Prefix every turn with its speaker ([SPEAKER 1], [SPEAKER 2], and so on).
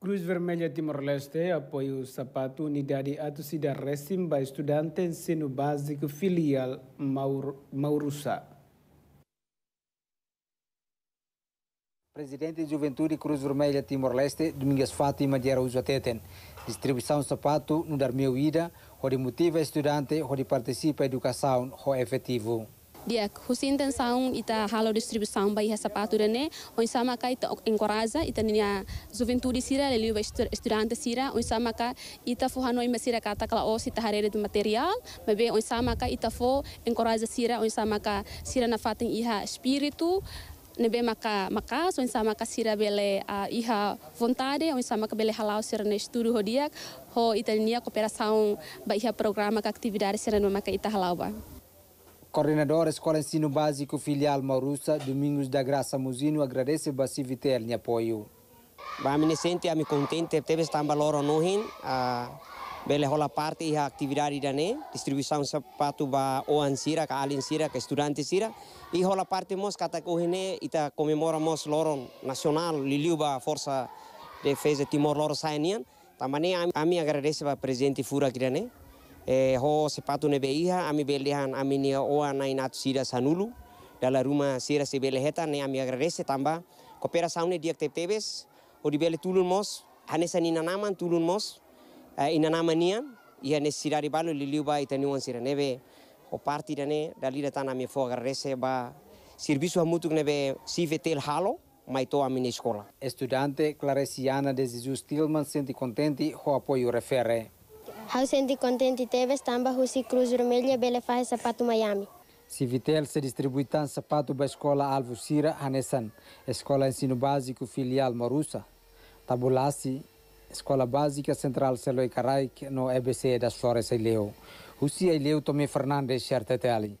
[SPEAKER 1] Cruz Vermelha Timor-Leste apoia o sapato Unidade Atucida Recimba Estudante Ensino Básico Filial Maur Maurussá. Presidente de Juventude Cruz Vermelha Timor-Leste, Domingas Fátima de Araújo Ateten. Distribuição sapato no Darmeu Ida, onde motiva estudante, onde participa educação, onde efetivo.
[SPEAKER 2] dia saung ita halo distribuição baia sapato dane on sama kai ita encoraja ita nia juventude sira le liu estudante sira on sama kai ita fo hanoi masira kata kala os ita harere de material mabe on sama kai ita fo encoraja sira on sama kai sira na fatin iha spiritu. nebe maka maka so sama ka sira bele a iha vontade on sama ka bele halau sira ne studio hodiak ho ita nia saung ba iha programa ka aktividade sira no maka ita halau ba
[SPEAKER 1] Coordenadora Escola Ensino Básico Filial Maurussa, Domingos da Graça Muzino, agradece Bacivi Terni apoio. me sinto muito contente teve valor loro nohin a bela rola parte e a atividade da
[SPEAKER 3] ne distribuição sapato para o sira a alin que ka estudante sira e rola parte mos kata kohine ita o mos loro nacional liliu força defesa Timor Loro Sainian também agradeço agradece ba presidente Fura Grané. Eh, ho sepatune beija, ami belihan ami nia oa na inatu sira sanulu. Dala rumah sira si beleheta ne ami agrese tamba. Kopera saune diak tebes, o di bele tulun mos, hanesa ni nanaman tulun mos, eh, inanaman nian, ia ne sira di balo liliu ba itaniuan sira nebe. O parti dane, dalira tana ami fo agrese ba serviço
[SPEAKER 1] amutuk nebe sivetel halo, maito a minha escola. Estudante Claresiana de Jesus Tillman senti contente ho apoio refere.
[SPEAKER 4] Housing Contente Teves, Tamba, Russi, Cruz Vermelha, Belefarre, Sapato, Miami.
[SPEAKER 1] Civitel se distribui tan sapato para a escola Alvo Sira Hanessan, escola ensino básico filial Marusa, tabulasi, escola básica central Seloi Carai, no EBC das Flores Ileu. Russi Ileu Tomé Fernandes, Xerteteli.